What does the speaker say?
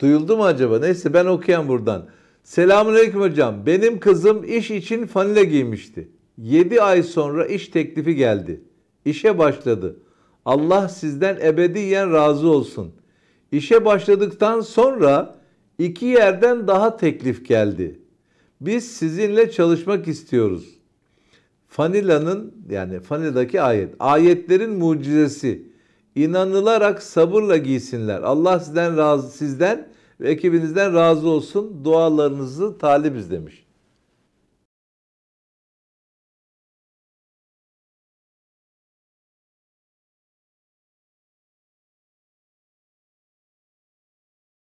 Duyuldu mu acaba? Neyse ben okuyan buradan. Selamünaleyküm hocam. Benim kızım iş için fanile giymişti. 7 ay sonra iş teklifi geldi. İşe başladı. Allah sizden ebediyen razı olsun. İşe başladıktan sonra iki yerden daha teklif geldi. Biz sizinle çalışmak istiyoruz. Fanila'nın yani Fanila'daki ayet. Ayetlerin mucizesi inanılarak sabırla giysinler. Allah sizden razı sizden ve ekibinizden razı olsun. Dualarınızı talibiz demiş.